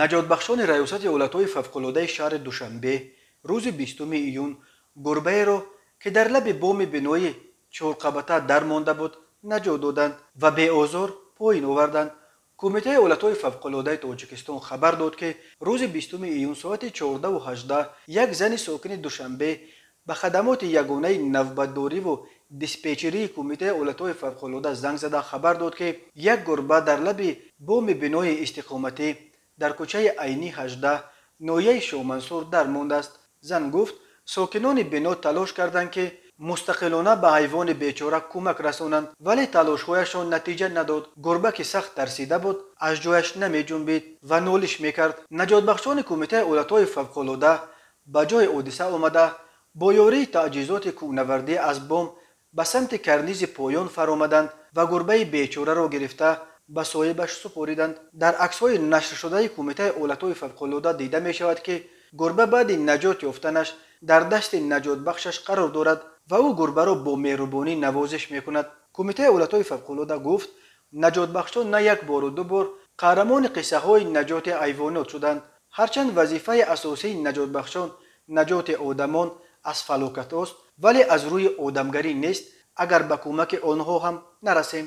наҷотбахшони раёсати олатҳои фавқулодаи шаҳри душанбе рӯзи бистуи июн гурбаеро ки дар лаби боми бинои чорқабата дар монда буд наҷот доданд ва беозор поин оварданд кумитаи олатҳои фавқулодаи тоҷикистон хабар дод ки рӯзи бистуи июн соати чордаҳу ҳаждаҳ як зани сокини душанбе ба хадамоти ягонаи навбатдориву диспетчерии кумитаи олатҳои фавқулода занг зада хабар дод ки як гурба дар лаби боми бинои истиқоматӣ дар кӯчаи айни 18 ноҳияи шоҳмансур дармондааст зан гуфт сокинони бино талош карданд ки мустақилона ба ҳайвони бечора кӯмак расонанд вале талошҳояшон натиҷа надод гурба ки сахт тарсида буд аз ҷояш намеҷунбид ва нолиш мекард наҷотбахшони кумитаи олатҳои фавқулода ба ҷои ҳодиса омада бо ёрии таъҷизоти кӯҳнавардӣ аз бом ба самти карнизи поён фаромаданд ва гурбаи бечораро гирифта ба соҳибаш супориданд дар аксҳои нашршудаи кумитаи олатҳои фавқулода дида мешавад ки гурба баъди наҷот ёфтанаш дар дасти наҷотбахшаш қарор дорад ва ӯ гурбаро бо меҳрубонӣ навозиш мекунад кумитаи олатҳои фавқулода гуфт наҷотбахшҳо на як бору ду бор қаҳрамони қиссаҳои наҷоти ҳайвонот шуданд ҳарчанд вазифаи асосии наҷотбахшон наҷоти одамон аз фалокат ост вале аз рӯи одамгарӣ нест агар ба кӯмаки онҳо ҳам нарасем